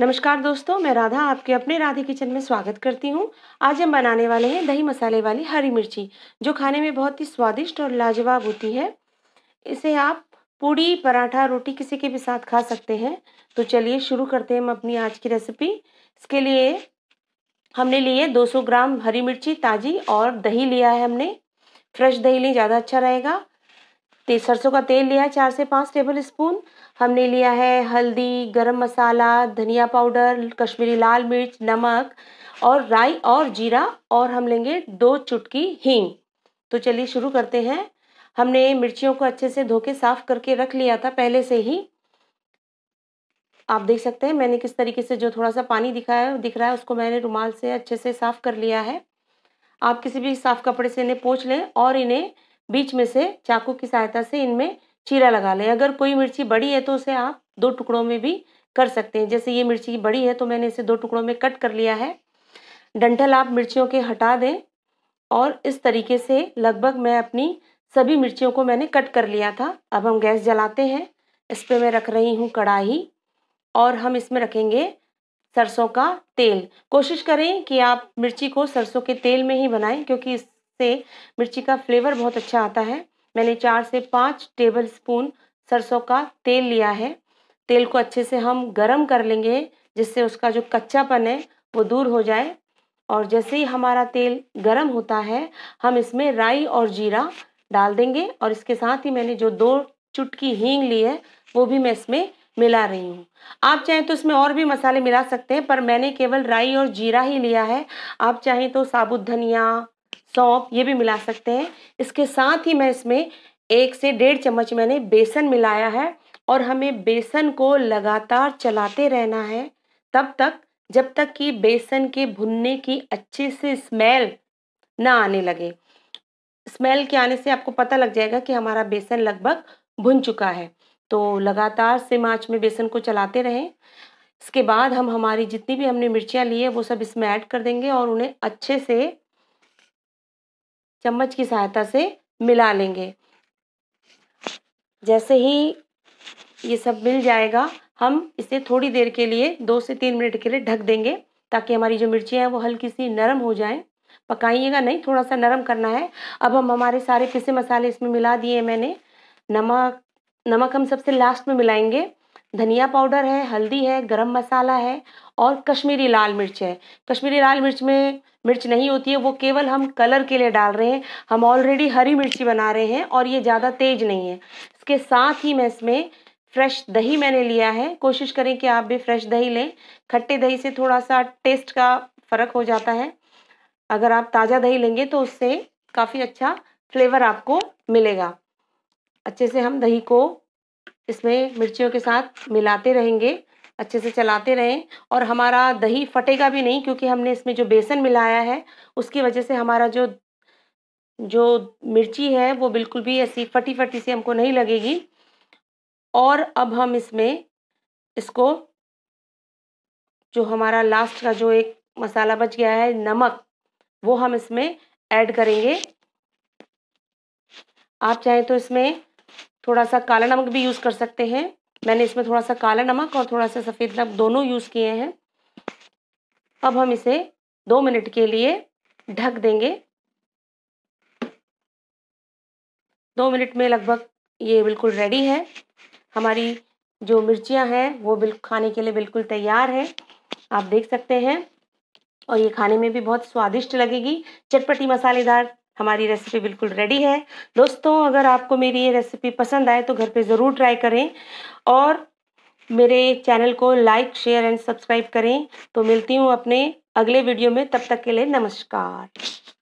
नमस्कार दोस्तों मैं राधा आपके अपने राधे किचन में स्वागत करती हूँ आज हम बनाने वाले हैं दही मसाले वाली हरी मिर्ची जो खाने में बहुत ही स्वादिष्ट और लाजवाब होती है इसे आप पूड़ी पराठा रोटी किसी के भी साथ खा सकते हैं तो चलिए शुरू करते हैं हम अपनी आज की रेसिपी इसके लिए हमने लिए सौ ग्राम हरी मिर्ची ताज़ी और दही लिया है हमने फ्रेश दही लें ज़्यादा अच्छा रहेगा ते सरसों का तेल लिया है चार से पाँच टेबल स्पून हमने लिया है हल्दी गरम मसाला धनिया पाउडर कश्मीरी लाल मिर्च नमक और राई और जीरा और हम लेंगे दो चुटकी हींग तो चलिए शुरू करते हैं हमने मिर्चियों को अच्छे से धो के साफ़ करके रख लिया था पहले से ही आप देख सकते हैं मैंने किस तरीके से जो थोड़ा सा पानी दिखा है दिख रहा है उसको मैंने रुमाल से अच्छे से साफ़ कर लिया है आप किसी भी साफ़ कपड़े से इन्हें पोछ लें और इन्हें बीच में से चाकू की सहायता से इनमें चीरा लगा लें अगर कोई मिर्ची बड़ी है तो उसे आप दो टुकड़ों में भी कर सकते हैं जैसे ये मिर्ची बड़ी है तो मैंने इसे दो टुकड़ों में कट कर लिया है डंठल आप मिर्चियों के हटा दें और इस तरीके से लगभग मैं अपनी सभी मिर्चियों को मैंने कट कर लिया था अब हम गैस जलाते हैं इस पर मैं रख रही हूँ कढ़ाई और हम इसमें रखेंगे सरसों का तेल कोशिश करें कि आप मिर्ची को सरसों के तेल में ही बनाएं क्योंकि इस से मिर्ची का फ्लेवर बहुत अच्छा आता है मैंने चार से पाँच टेबल स्पून सरसों का तेल लिया है तेल को अच्छे से हम गरम कर लेंगे जिससे उसका जो कच्चापन है वो दूर हो जाए और जैसे ही हमारा तेल गरम होता है हम इसमें राई और जीरा डाल देंगे और इसके साथ ही मैंने जो दो चुटकी हींग ली है वो भी मैं इसमें मिला रही हूँ आप चाहें तो इसमें और भी मसाले मिला सकते हैं पर मैंने केवल राई और जीरा ही लिया है आप चाहें तो साबुत धनिया सौंप ये भी मिला सकते हैं इसके साथ ही मैं इसमें एक से डेढ़ चम्मच मैंने बेसन मिलाया है और हमें बेसन को लगातार चलाते रहना है तब तक जब तक कि बेसन के भुनने की अच्छे से स्मेल ना आने लगे स्मेल के आने से आपको पता लग जाएगा कि हमारा बेसन लगभग भुन चुका है तो लगातार सिम आँच में बेसन को चलाते रहें इसके बाद हम हमारी जितनी भी हमने मिर्चियाँ ली है वो सब इसमें ऐड कर देंगे और उन्हें अच्छे से चम्मच की सहायता से मिला लेंगे जैसे ही ये सब मिल जाएगा हम इसे थोड़ी देर के लिए दो से तीन मिनट के लिए ढक देंगे ताकि हमारी जो मिर्चियाँ हैं वो हल्की सी नरम हो जाएं पकाइएगा नहीं थोड़ा सा नरम करना है अब हम हमारे सारे पिसे मसाले इसमें मिला दिए मैंने नमक नमक हम सबसे लास्ट में मिलाएंगे धनिया पाउडर है हल्दी है गरम मसाला है और कश्मीरी लाल मिर्च है कश्मीरी लाल मिर्च में मिर्च नहीं होती है वो केवल हम कलर के लिए डाल रहे हैं हम ऑलरेडी हरी मिर्ची बना रहे हैं और ये ज़्यादा तेज नहीं है इसके साथ ही मैं इसमें फ्रेश दही मैंने लिया है कोशिश करें कि आप भी फ्रेश दही लें खट्टे दही से थोड़ा सा टेस्ट का फ़र्क हो जाता है अगर आप ताज़ा दही लेंगे तो उससे काफ़ी अच्छा फ्लेवर आपको मिलेगा अच्छे से हम दही को इसमें मिर्चियों के साथ मिलाते रहेंगे अच्छे से चलाते रहें और हमारा दही फटेगा भी नहीं क्योंकि हमने इसमें जो बेसन मिलाया है उसकी वजह से हमारा जो जो मिर्ची है वो बिल्कुल भी ऐसी फटी फटी सी हमको नहीं लगेगी और अब हम इसमें इसको जो हमारा लास्ट का जो एक मसाला बच गया है नमक वो हम इसमें ऐड करेंगे आप चाहें तो इसमें थोड़ा सा काला नमक भी यूज़ कर सकते हैं मैंने इसमें थोड़ा सा काला नमक और थोड़ा सा सफ़ेद नमक दोनों यूज़ किए हैं अब हम इसे दो मिनट के लिए ढक देंगे दो मिनट में लगभग ये बिल्कुल रेडी है हमारी जो मिर्चियाँ हैं वो बिल खाने के लिए बिल्कुल तैयार है आप देख सकते हैं और ये खाने में भी बहुत स्वादिष्ट लगेगी चटपटी मसालेदार हमारी रेसिपी बिल्कुल रेडी है दोस्तों अगर आपको मेरी ये रेसिपी पसंद आए तो घर पे ज़रूर ट्राई करें और मेरे चैनल को लाइक शेयर एंड सब्सक्राइब करें तो मिलती हूँ अपने अगले वीडियो में तब तक के लिए नमस्कार